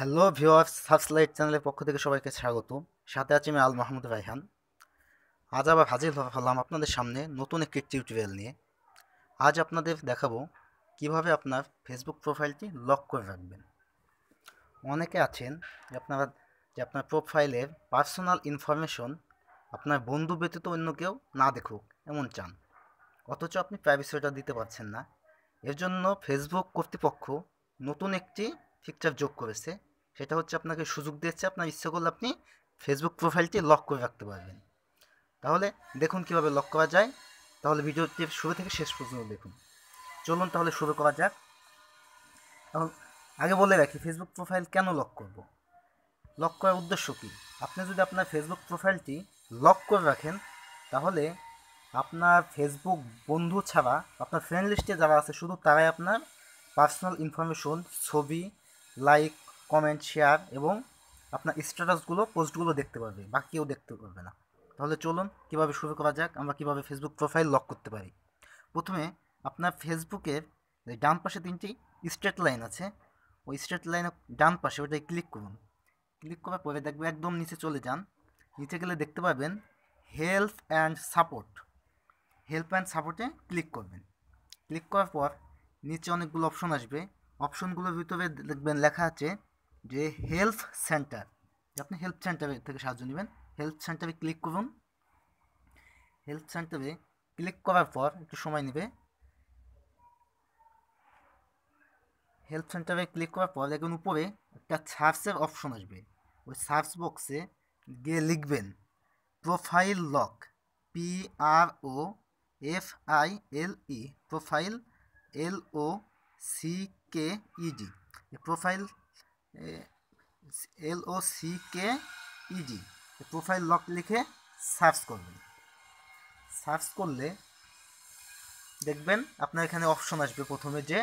hello viewers সাবসলাইট চ্যানেলের পক্ষ থেকে সবাইকে স্বাগত সাথে আছি আমি আল মাহমুদ রাইহান আজ আবার হাজির হলাম আপনাদের সামনে নতুন একটি টিউটোরিয়াল নিয়ে আজ আপনাদের দেখাবো কিভাবে আপনার ফেসবুক প্রোফাইলটি লক করে রাখবেন অনেকে আছেন যে আপনারা যে আপনার প্রোফাইলের পার্সোনাল ইনফরমেশন আপনার বন্ধু ব্যতীত অন্য কেউ না দেখুক এমন চান অথচ আপনি প্রাইভেসিটা দিতে পারছেন না এর জন্য ফেসবুক কর্তৃপক্ষ নতুন একটি ফিকচার যোগ করেছে সেটা হচ্ছে আপনাকে সুযোগ দিচ্ছে আপনার ইচ্ছে করলে আপনি ফেসবুক প্রোফাইলটি লক করে রাখতে পারবেন তাহলে দেখুন কিভাবে লক করা যায় তাহলে ভিডিওটি শুরু থেকে শেষ পর্যন্ত দেখুন চলুন তাহলে শুরু করা যাক এবং আগে বলে রাখি ফেসবুক প্রোফাইল কেন লক করব লক করার উদ্দেশ্য কী আপনি যদি আপনার ফেসবুক প্রোফাইলটি লক করে রাখেন তাহলে আপনার ফেসবুক বন্ধু ছাড়া আপনার ফ্রেন্ড লিস্টে যারা আছে শুধু তারাই আপনার পার্সোনাল ইনফরমেশন ছবি লাইক কমেন্ট শেয়ার এবং আপনার স্ট্যাটাসগুলো পোস্টগুলো দেখতে পারবে বাকি কেউ দেখতে পারবে না তাহলে চলুন কীভাবে শুরু করা যাক আমরা কীভাবে ফেসবুক প্রোফাইল লক করতে পারি প্রথমে আপনার ফেসবুকের ডান পাশে তিনটি স্ট্রেট লাইন আছে ওই স্ট্রেট লাইনের ডান পাশে ওটাই ক্লিক করুন ক্লিক করার পরে দেখবে একদম নিচে চলে যান নিচে গেলে দেখতে পাবেন help and support help and সাপোর্টে ক্লিক করবেন ক্লিক করার পর নিচে অনেকগুলো অপশন আসবে অপশনগুলোর ভিতরে দেখবেন লেখা আছে যে হেলথ সেন্টার আপনি হেলথ সেন্টারে থেকে সাহায্য নেবেন হেলথ সেন্টারে ক্লিক করুন হেলথ সেন্টারে ক্লিক করার পর একটু সময় নেবে হেলথ সেন্টারে ক্লিক করার পর দেখবেন উপরে একটা সার্চের অপশন আসবে ওই সার্চ বক্সে গিয়ে লিখবেন profile lock P R O F I L E profile L O C K E D profile L O C K E D profile lock লিখে সার্চ করবেন সার্চ করলে দেখবেন আপনার এখানে অপশন আসবে প্রথমে যে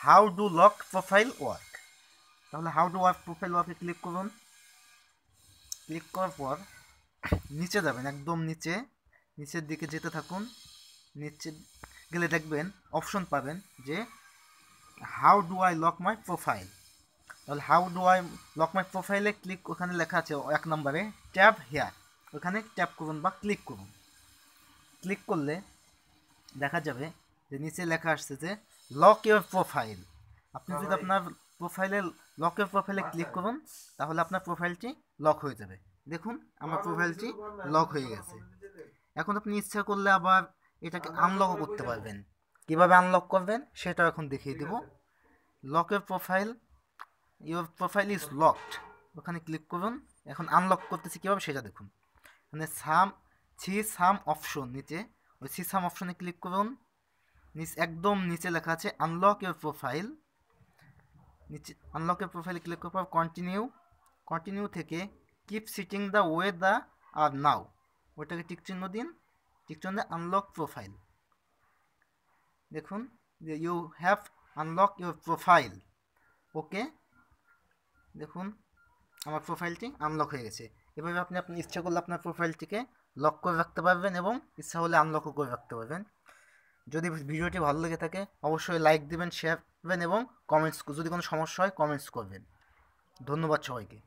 how do lock profile work তাহলে হাউ ডু ওয়ার্ক প্রোফাইল ওয়ার্কে ক্লিক করুন ক্লিক করার পর নিচে যাবেন একদম নিচে নিচের দিকে যেতে থাকুন নিচে গেলে দেখবেন অপশন পাবেন যে how do I lock my profile তাহলে how do I lock my প্রোফাইলে ক্লিক ওখানে লেখা আছে এক নম্বরে ট্যাব হেয়ার ওখানে ট্যাপ করুন বা ক্লিক করুন ক্লিক করলে দেখা যাবে যে নিচে লেখা আসছে যে লক ইউর প্রোফাইল আপনি যদি আপনার প্রোফাইলে লক ইউর প্রোফাইলে ক্লিক করুন তাহলে আপনার প্রোফাইলটি লক হয়ে যাবে দেখুন আমার প্রোফাইলটি লক হয়ে গেছে এখন আপনি ইচ্ছা করলে আবার এটাকে আনলকও করতে পারবেন কীভাবে আনলক করবেন সেটাও এখন দেখিয়ে দেব লকের profile your profile is locked ওখানে ক্লিক করুন এখন আনলক করতেছি কীভাবে সেটা দেখুন মানে সাম ছি সাম অপশন নিচে ওই সি সাম অপশনে ক্লিক করুন নিচ একদম নিচে লেখা আছে আনলক ইউর প্রোফাইল নিচে আনলক ইউর প্রোফাইলে ক্লিক করার পর কন্টিনিউ কন্টিনিউ থেকে keep sitting the way the are now ওটাকে চিহ্ন দিন টিকচিহ্ন দিয়ে আনলক প্রোফাইল দেখুন যে you have unlock your profile okay দেখুন আমার প্রোফাইলটি আনলক হয়ে গেছে এভাবে আপনি আপনি ইচ্ছা করলে আপনার প্রোফাইলটিকে লক করে রাখতে পারবেন এবং ইচ্ছা হলে আনলকও করে রাখতে পারবেন যদি ভিডিওটি ভালো লেগে থাকে অবশ্যই লাইক দেবেন শেয়ার করবেন এবং কমেন্টস যদি কোনো সমস্যা হয় কমেন্টস করবেন ধন্যবাদ সবাইকে